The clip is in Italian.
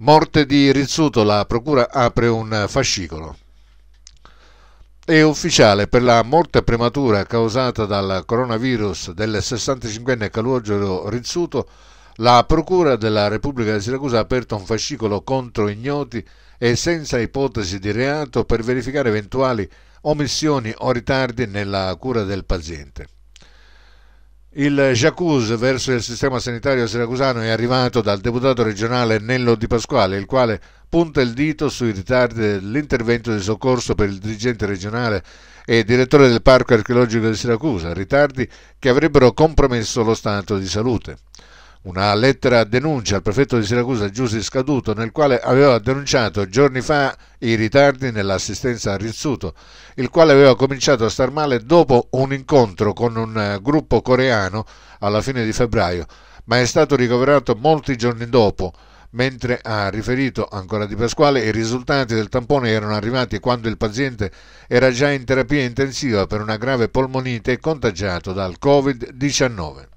Morte di Rizzuto, la procura apre un fascicolo. È ufficiale per la morte prematura causata dal coronavirus del 65enne Calogero Rizzuto, la procura della Repubblica di Siracusa ha aperto un fascicolo contro ignoti e senza ipotesi di reato per verificare eventuali omissioni o ritardi nella cura del paziente. Il jacuzzi verso il sistema sanitario siracusano è arrivato dal deputato regionale Nello Di Pasquale, il quale punta il dito sui ritardi dell'intervento di soccorso per il dirigente regionale e direttore del Parco Archeologico di Siracusa, ritardi che avrebbero compromesso lo stato di salute una lettera denuncia al prefetto di Siracusa Giussi Scaduto nel quale aveva denunciato giorni fa i ritardi nell'assistenza a Rizzuto, il quale aveva cominciato a star male dopo un incontro con un eh, gruppo coreano alla fine di febbraio, ma è stato ricoverato molti giorni dopo mentre ha riferito ancora di Pasquale i risultati del tampone erano arrivati quando il paziente era già in terapia intensiva per una grave polmonite e contagiato dal Covid-19.